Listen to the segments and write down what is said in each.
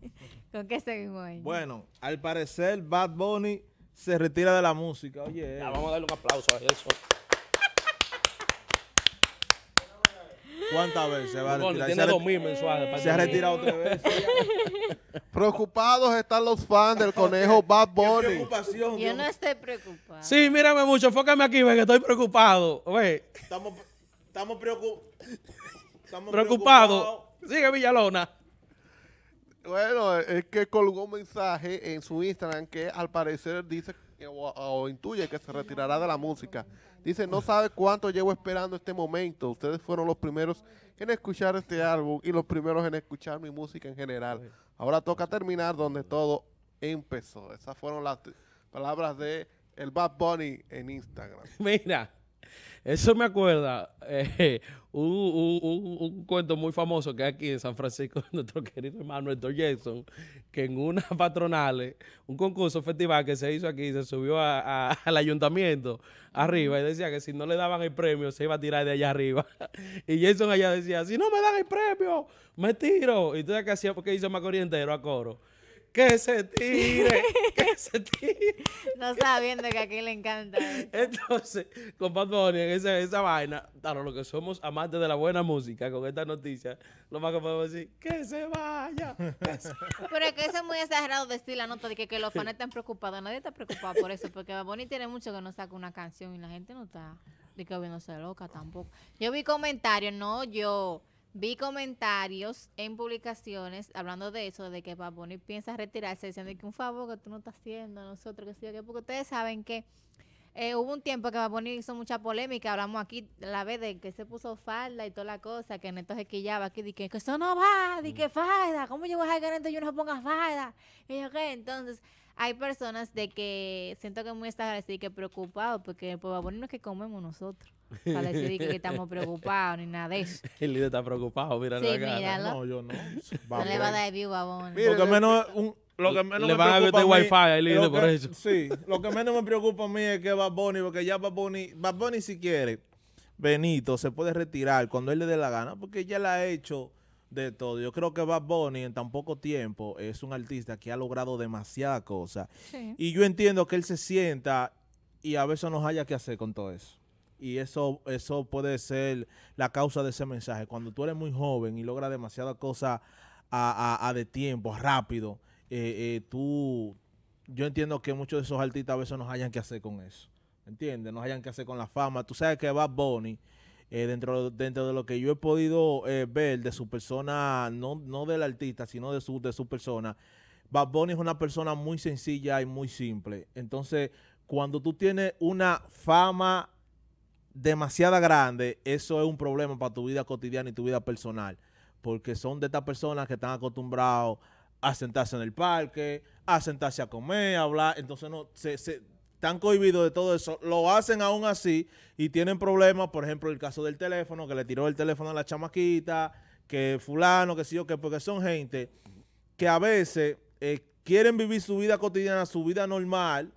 ¿Con qué seguimos ahí? Bueno, al parecer Bad Bunny se retira de la música. Oye, vamos a darle un aplauso a eso. ¿Cuántas veces va a retirar? Tiene dos mil Se ha retirado tres veces. Preocupados están los fans del conejo Bad Bunny. Yo no estoy preocupado. Sí, mírame mucho. Enfócame aquí, ve que estoy preocupado. Oye. Estamos, preocupados. Sigue Villalona. Bueno, es que colgó un mensaje en su Instagram que al parecer dice o, intuye que se retirará de la música. Dice, no sabe cuánto llevo esperando este momento. Ustedes fueron los primeros en escuchar este álbum y los primeros en escuchar mi música en general. Ahora toca terminar donde todo empezó. Esas fueron las palabras de el Bad Bunny en Instagram. Mira. Eso me acuerda eh, un, cuento muy famoso que hay aquí en San Francisco, nuestro querido hermano Héctor Jackson, que en una patronales, un concurso festival que se hizo aquí, se subió al ayuntamiento arriba y decía que si no le daban el premio se iba a tirar de allá arriba. Y Jason allá decía, si no me dan el premio, me tiro. Y entonces, ¿qué hacía? Porque hizo más Era a coro que se tire, que se tire. No sabiendo que aquí le encanta. Entonces, con Bad en esa, vaina, claro, lo que somos amantes de la buena música, con esta noticia, lo más que podemos decir, que se vaya. Pero es que eso es muy exagerado decir la nota de que, que los fans están preocupados. Nadie está preocupado por eso, porque Boni tiene mucho que no saca una canción y la gente no está de que viéndose loca tampoco. Yo vi comentarios, no, yo Vi comentarios en publicaciones hablando de eso, de que Paponi piensa retirarse, diciendo que un favor que tú no estás haciendo a nosotros, que sí, que porque ustedes saben que eh, hubo un tiempo que Bad hizo mucha polémica, hablamos aquí la vez de que se puso falda y toda la cosa, que Neto se quillaba aquí, de que, eso no va, de que mm. falda, ¿cómo yo voy a dejar que Neto yo no ponga falda? Y Entonces, hay personas de que siento que muy estás así que preocupado, porque pues, no es que comemos nosotros. Para decir que, estamos preocupados ni nada de eso. El líder está preocupado, mira sí, No, yo no. no le va a dar view a Bonnie Lo que menos, lo que menos me preocupa a meter wifi líder por eso. Sí, lo que menos me preocupa a mí es que Bad Bunny, porque ya Bad Bunny, Bad Bunny si quiere, Benito se puede retirar cuando él le dé la gana, porque ya la ha hecho de todo. Yo creo que Bad Bunny en tan poco tiempo es un artista que ha logrado demasiada cosa. Y yo entiendo que él se sienta y a veces nos haya que hacer con todo eso y eso, eso puede ser la causa de ese mensaje. Cuando tú eres muy joven y logras demasiadas cosas a, de tiempo, rápido, eh, eh, tú, yo entiendo que muchos de esos artistas a veces no hayan que hacer con eso. ¿Entiendes? No hayan que hacer con la fama. Tú sabes que Bad Bunny, eh, dentro, dentro de lo que yo he podido ver de su persona, no, no del artista, sino de su, de su persona, Bad Bunny es una persona muy sencilla y muy simple. Entonces, cuando tú tienes una fama ...demasiada grande, eso es un problema para tu vida cotidiana y tu vida personal. Porque son de estas personas que están acostumbrados a sentarse en el parque, a sentarse a comer, a hablar. Entonces, no, se, se están cohibidos de todo eso. Lo hacen aún así y tienen problemas. Por ejemplo, el caso del teléfono, que le tiró el teléfono a la chamaquita, que fulano, que sí yo, que porque son gente que a veces eh, quieren vivir su vida cotidiana, su vida normal,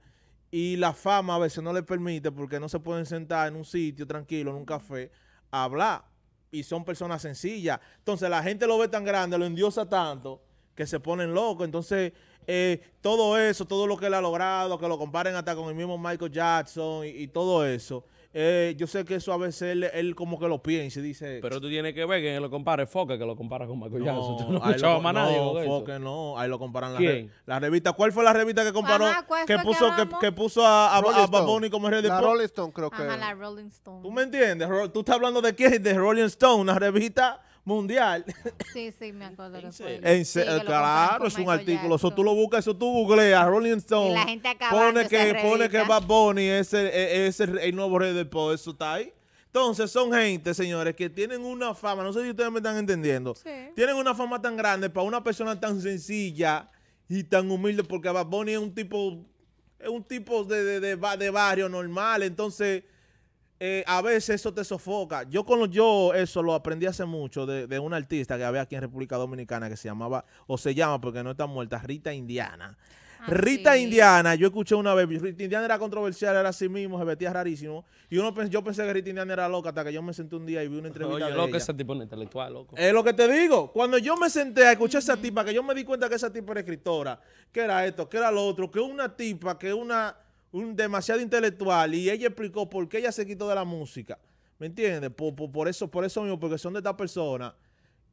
y la fama a veces no le permite porque no se pueden sentar en un sitio tranquilo, en un café, a hablar. Y son personas sencillas. Entonces la gente lo ve tan grande, lo endiosa tanto, que se ponen locos. Entonces eh, todo eso, todo lo que él ha logrado, que lo comparen hasta con el mismo Michael Jackson y todo eso, eh, yo sé que eso a veces él, él como que lo piensa y dice... Pero tú tienes que ver que lo compare Foca, que lo compara con Michael No, no ahí lo, Foca no, ahí lo comparan la, la revista. ¿Cuál fue la revista que comparó? que, puso, que, que, puso a, a, a Baboni como Red La Rolling Stone creo que... la Rolling Stone. ¿Tú me entiendes? ¿Tú estás hablando de quién? De Rolling Stone, una revista mundial. Sí, sí, me acuerdo. claro, es un artículo. Eso tú lo buscas, eso tú googleas. Rolling Stone. Y la gente pone que, pone que Bad Bunny es e, el, nuevo rey del pop. Eso está ahí. Entonces, son gente, señores, que tienen una fama, no sé si ustedes me están entendiendo, tienen una fama tan grande para una persona tan sencilla y tan humilde, porque Bad Bunny es un tipo, es un tipo de, de, de, de barrio normal, entonces eh, a veces eso te sofoca. Yo con yo eso lo aprendí hace mucho de, de, una artista que había aquí en República Dominicana que se llamaba, o se llama porque no está muerta, Rita Indiana. Ah, Rita Indiana, yo escuché una vez, Rita Indiana era controversial, era así mismo, se vestía rarísimo. Y uno, yo pensé que Rita Indiana era loca hasta que yo me senté un día y vi una entrevista. Oye, loco, ese tipo es intelectual, loco. Es lo que te digo. Cuando yo me senté a escuchar a esa tipa, que yo me di cuenta que esa tipa era escritora, que era esto, que era lo otro, que una tipa, que una un demasiado intelectual y ella explicó por qué ella se quitó de la música. ¿Me entiendes? Por, por, eso, por eso mismo, porque son de estas personas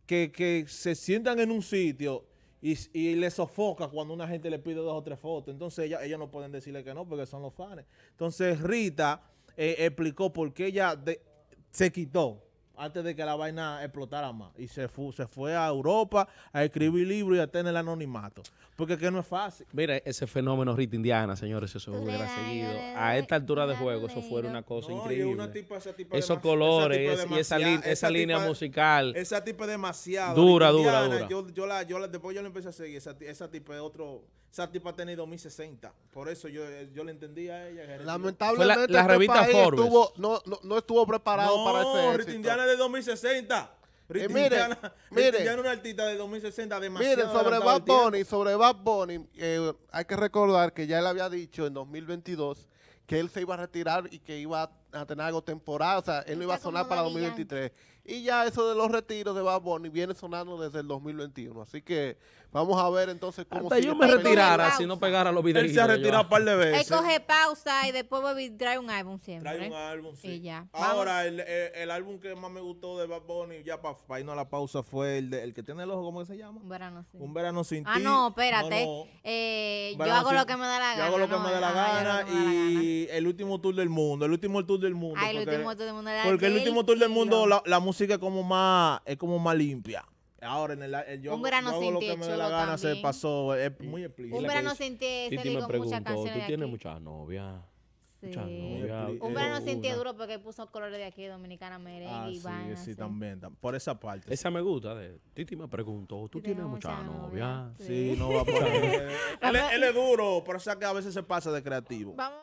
que, se sientan en un sitio y, y le sofoca cuando una gente le pide dos o tres fotos. Entonces ella, no pueden decirle que no porque son los fans. Entonces Rita eh, explicó por qué ella se quitó antes de que la vaina explotara más. Y se fue, se fue a Europa a escribir libros y a tener el anonimato. Porque que no es fácil. Mira, ese fenómeno Rita Indiana, señores, eso hubiera seguido. A esta altura de juego, eso fuera una cosa increíble. Esos colores y esa, esa, línea musical. Esa tipa demasiado. Dura, dura, Yo, yo, la, yo la, después yo la empecé a seguir. Esa, esa tipa es otro... Esa tipa ha tenido 1060. Por eso yo, eh, yo le entendí a ella. Este Lamentablemente, la, este revista Forbes. no, estuvo preparado para ese de 2060. Eh, mire, mire, ya un artista de 2060 Mire, sobre Bad Bunny, sobre eh, Bad Bunny, hay que recordar que ya él había dicho en 2022 que él se iba a retirar y que iba a tener algo temporal, o sea, él no iba a sonar para 2023. Y ya eso de los retiros de Bad Bunny viene sonando desde el 2021. Así que vamos a ver entonces cómo Hasta yo me retirara si no pegara los videos. Él se ha retirado un par de veces. Él coge pausa y después trae un álbum siempre. Trae un álbum, sí. Y ya. Ahora, el, el, álbum que más me gustó de Bad Bunny, ya para pa irnos a la pausa, fue el, de, el que tiene el ojo, ¿cómo se llama? Un verano sin Un verano sin ah, ti. Ah, no, espérate. Eh, yo hago lo que me da la gana. Yo hago lo que me da la gana y el último tour del mundo. El último tour del mundo. el último tour del mundo. Porque el último tour del mundo la música sigue como más, es como más limpia. Ahora en el, yo, no lo que me da la gana se pasó, es muy explícito. Un verano ¿tú tienes muchas novias? Un verano sin duro porque puso colores de aquí, dominicana, merengue y ah, sí, Sí, también, por esa parte. Esa me gusta. De, Titi me preguntó, ¿tú tienes muchas novias? Sí. no va por él, es duro, pero o que a veces se pasa de creativo. Vamos.